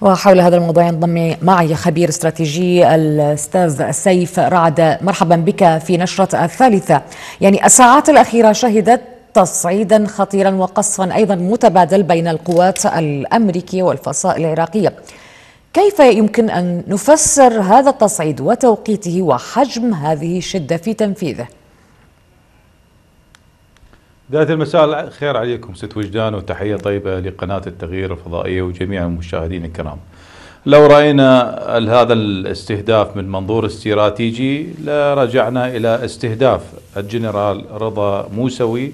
وحول هذا الموضوع ينضم معي خبير استراتيجي الاستاذ سيف رعد مرحبا بك في نشرة الثالثة يعني الساعات الأخيرة شهدت تصعيدا خطيرا وقصفا أيضا متبادل بين القوات الأمريكية والفصائل العراقية كيف يمكن أن نفسر هذا التصعيد وتوقيته وحجم هذه الشدة في تنفيذه؟ بداية المساء الخير عليكم ست وجدان وتحية طيبة لقناة التغيير الفضائية وجميع المشاهدين الكرام لو رأينا هذا الاستهداف من منظور استراتيجي لرجعنا إلى استهداف الجنرال رضا موسوي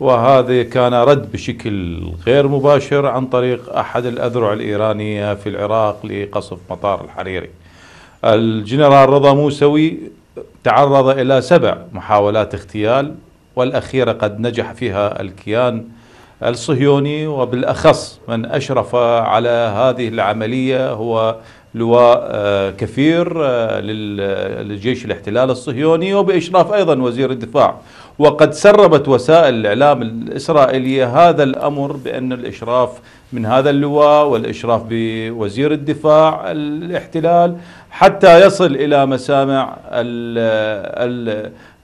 وهذا كان رد بشكل غير مباشر عن طريق أحد الأذرع الإيرانية في العراق لقصف مطار الحريري الجنرال رضا موسوي تعرض إلى سبع محاولات اغتيال والأخيرة قد نجح فيها الكيان الصهيوني وبالأخص من أشرف على هذه العملية هو لواء آه، كفير آه، للجيش الاحتلال الصهيوني وبإشراف أيضا وزير الدفاع وقد سربت وسائل الإعلام الإسرائيلية هذا الأمر بأن الإشراف من هذا اللواء والإشراف بوزير الدفاع الاحتلال حتى يصل إلى مسامع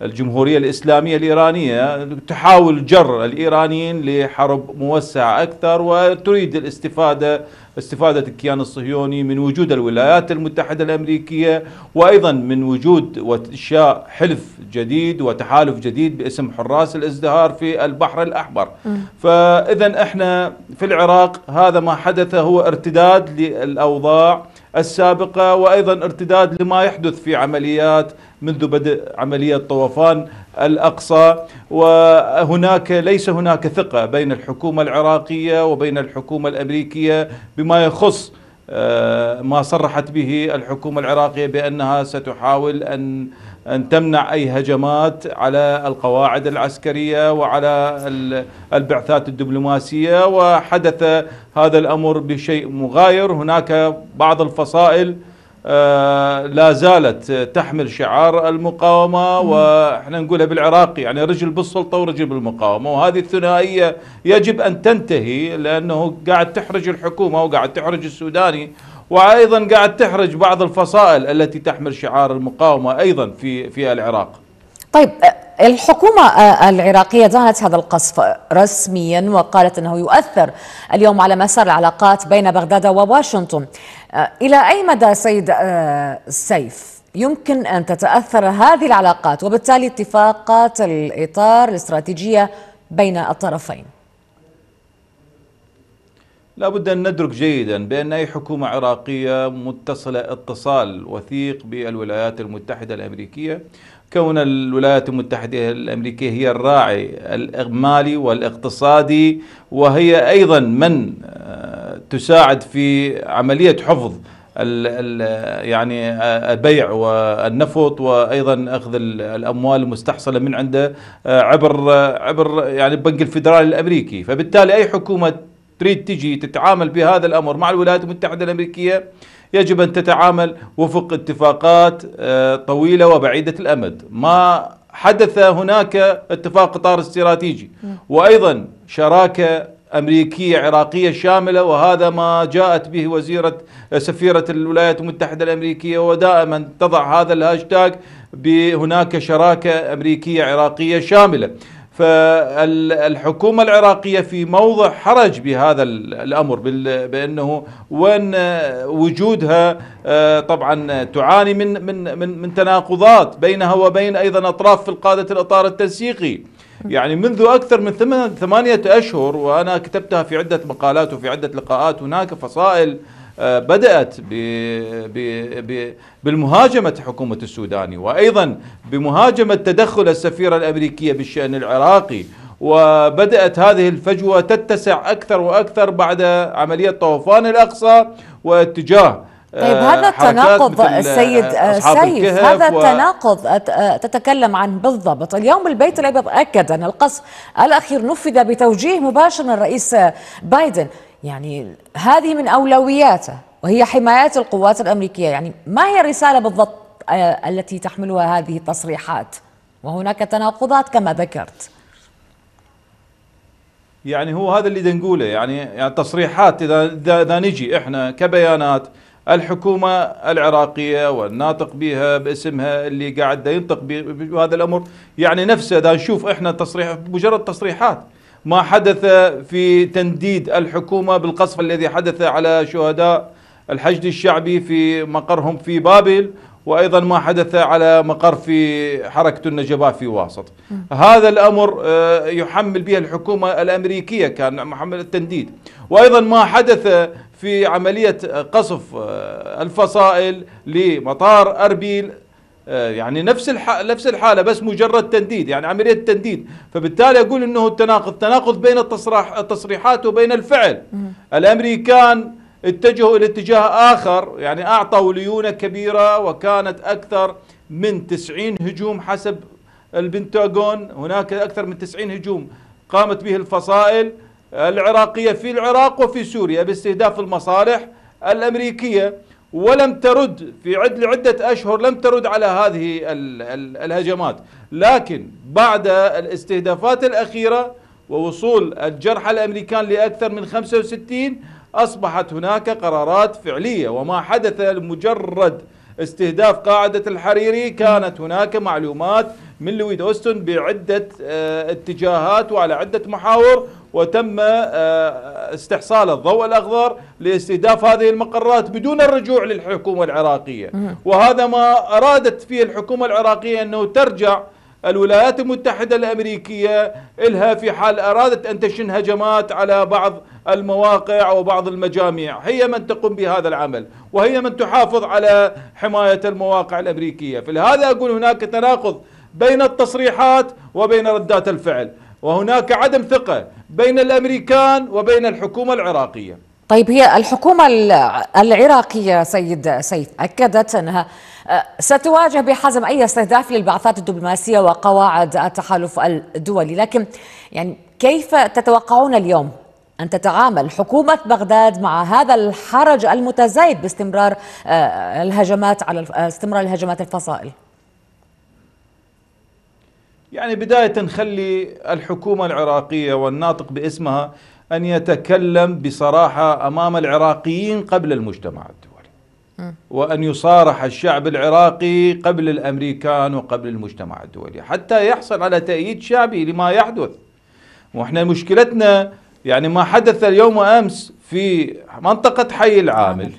الجمهورية الإسلامية الإيرانية تحاول جر الإيرانيين لحرب موسعة أكثر وتريد الاستفادة استفادة الكيان الصهيوني من وجود الولايات المتحدة الأمريكية وأيضا من وجود وإنشاء حلف جديد وتحالف جديد اسم حراس الازدهار في البحر الأحمر فإذا إحنا في العراق هذا ما حدث هو ارتداد للأوضاع السابقة وأيضا ارتداد لما يحدث في عمليات منذ بدء عملية طوفان الأقصى وهناك ليس هناك ثقة بين الحكومة العراقية وبين الحكومة الأمريكية بما يخص آه، ما صرحت به الحكومة العراقية بأنها ستحاول أن أن تمنع أي هجمات على القواعد العسكرية وعلى البعثات الدبلوماسية وحدث هذا الأمر بشيء مغاير هناك بعض الفصائل آه، لا زالت تحمل شعار المقاومة وإحنا نقولها بالعراقي يعني رجل بالسلطة ورجل بالمقاومة وهذه الثنائية يجب أن تنتهي لأنه قاعد تحرج الحكومة وقاعد تحرج السوداني وأيضا قاعد تحرج بعض الفصائل التي تحمل شعار المقاومة أيضا في في العراق طيب الحكومة العراقية دانت هذا القصف رسميا وقالت أنه يؤثر اليوم على مسار العلاقات بين بغداد وواشنطن إلى أي مدى سيد آه، سيف يمكن أن تتأثر هذه العلاقات وبالتالي اتفاقات الإطار الاستراتيجية بين الطرفين لابد أن ندرك جيدا بأن أي حكومة عراقية متصلة اتصال وثيق بالولايات المتحدة الأمريكية كون الولايات المتحدة الأمريكية هي الراعي المالي والاقتصادي وهي أيضا من آه، تساعد في عملية حفظ الـ الـ يعني آه، البيع والنفط وايضا اخذ الاموال المستحصله من عنده آه، عبر عبر يعني البنك الفدرالي الامريكي، فبالتالي اي حكومه تريد تجي تتعامل بهذا الامر مع الولايات المتحده الامريكيه يجب ان تتعامل وفق اتفاقات آه، طويله وبعيده الامد، ما حدث هناك اتفاق قطار استراتيجي وايضا شراكه امريكيه عراقيه شامله وهذا ما جاءت به وزيره آه، سفيره الولايات المتحده الامريكيه ودائما تضع هذا الهاشتاج بهناك شراكه امريكيه عراقيه شامله. فالحكومة العراقية في موضع حرج بهذا الأمر بأنه وأن وجودها آه، طبعا تعاني من, من, من, من تناقضات بينها وبين أيضا أطراف في القادة الإطار التنسيقي يعني منذ أكثر من ثمانية أشهر وأنا كتبتها في عدة مقالات وفي عدة لقاءات هناك فصائل آه، بدأت بالمهاجمة حكومة السوداني وأيضا بمهاجمة تدخل السفيرة الأمريكية بالشأن العراقي وبدأت هذه الفجوة تتسع أكثر وأكثر بعد عملية طوفان الأقصى واتجاه آه، طيب هذا التناقض آه، السيد سيف هذا التناقض تتكلم عن بالضبط اليوم البيت الابيض اكد ان القصف الاخير نفذ بتوجيه مباشر من الرئيس بايدن يعني هذه من أولوياته وهي حماية القوات الأمريكية يعني ما هي الرسالة بالضبط آه، التي تحملها هذه التصريحات وهناك تناقضات كما ذكرت يعني هو هذا اللي نقوله يعني, يعني التصريحات اذا اذا نجي احنا كبيانات الحكومه العراقيه والناطق بها باسمها اللي قاعد ينطق بهذا الامر يعني نفسه اذا نشوف احنا تصريح مجرد تصريحات ما حدث في تنديد الحكومة بالقصف الذي حدث على شهداء الحشد الشعبي في مقرهم في بابل وايضا ما حدث على مقر في حركه النجباء في واسط هذا الامر آه، يحمل به الحكومه الامريكيه كان محمل التنديد وايضا ما حدث في عمليه قصف آه، الفصائل لمطار اربيل آه، يعني نفس نفس الحاله بس مجرد تنديد يعني عمليه تنديد فبالتالي اقول انه التناقض تناقض بين التصريح التصريحات وبين الفعل الامريكان اتجهوا الى اتجاه اخر يعني اعطوا ليونه كبيره وكانت اكثر من 90 هجوم حسب البنتاغون هناك اكثر من 90 هجوم قامت به الفصائل العراقيه في العراق وفي سوريا باستهداف المصالح الامريكيه ولم ترد في عد لعدة أشهر لم ترد على هذه الهجمات لكن بعد الاستهدافات الأخيرة ووصول الجرحى الأمريكان لأكثر من 65 أصبحت هناك قرارات فعلية وما حدث لمجرد استهداف قاعدة الحريري كانت هناك معلومات من لويد أوستن بعدة آه، اتجاهات وعلى عدة محاور وتم آه، استحصال الضوء الأخضر لاستهداف هذه المقرات بدون الرجوع للحكومة العراقية وهذا ما أرادت فيه الحكومة العراقية أنه ترجع الولايات المتحدة الأمريكية إلها في حال أرادت أن تشن هجمات على بعض المواقع وبعض المجاميع هي من تقوم بهذا العمل وهي من تحافظ على حماية المواقع الأمريكية فلهذا أقول هناك تناقض بين التصريحات وبين ردات الفعل وهناك عدم ثقة بين الأمريكان وبين الحكومة العراقية طيب هي الحكومة العراقية سيد سيف أكدت أنها آه، ستواجه بحزم أي استهداف للبعثات الدبلوماسية وقواعد التحالف الدولي لكن يعني كيف تتوقعون اليوم أن تتعامل حكومة بغداد مع هذا الحرج المتزايد باستمرار آه، الهجمات على آه، استمرار الهجمات الفصائل؟ يعني بداية نخلي الحكومة العراقية والناطق باسمها أن يتكلم بصراحة أمام العراقيين قبل المجتمع الدولي وأن يصارح الشعب العراقي قبل الأمريكان وقبل المجتمع الدولي حتى يحصل على تأييد شعبي لما يحدث وإحنا مشكلتنا يعني ما حدث اليوم وأمس في منطقة حي العامل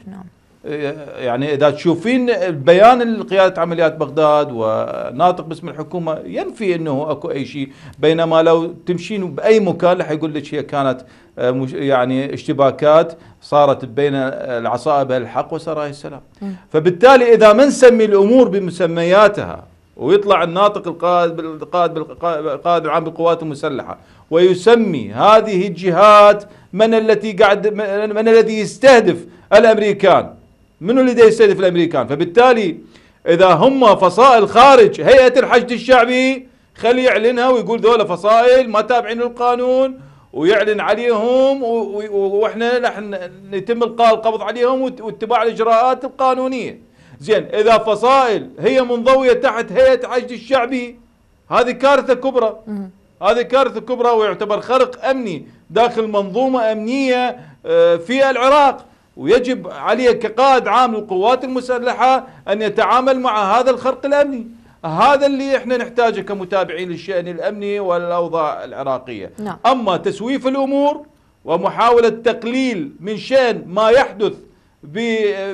يعني اذا تشوفين البيان قياده عمليات بغداد وناطق باسم الحكومه ينفي انه اكو اي شيء بينما لو تمشين باي مكان راح يقول لك هي كانت آه، يعني اشتباكات صارت بين العصائب الحق وسرايا السلام فبالتالي اذا ما نسمي الامور بمسمياتها ويطلع الناطق القائد القائد القائد العام بالقوات المسلحه ويسمي هذه الجهات من التي قاعد من الذي يستهدف الامريكان منو اللي يستهدف الامريكان فبالتالي اذا هم فصائل خارج هيئه الحشد الشعبي خليه يعلنها ويقول ذولا فصائل ما تابعين للقانون ويعلن عليهم واحنا نحن يتم القاء القبض عليهم واتباع الاجراءات القانونيه. زين اذا فصائل هي منضويه تحت هيئه الحشد الشعبي هذه كارثه كبرى. هذه كارثه كبرى ويعتبر خرق امني داخل منظومه امنيه آه، في العراق ويجب عليه كقائد عام للقوات المسلحة أن يتعامل مع هذا الخرق الأمني هذا اللي احنا نحتاجه كمتابعين للشأن الأمني والأوضاع العراقية لا. نعم. أما تسويف الأمور ومحاولة تقليل من شأن ما يحدث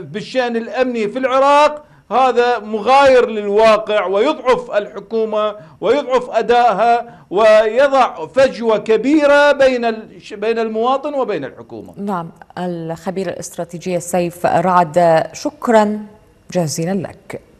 بالشأن الأمني في العراق هذا مغاير للواقع ويضعف الحكومة ويضعف أدائها ويضع فجوة كبيرة بين بين المواطن وبين الحكومة نعم الخبير الاستراتيجي سيف رعد شكرا جزيلا لك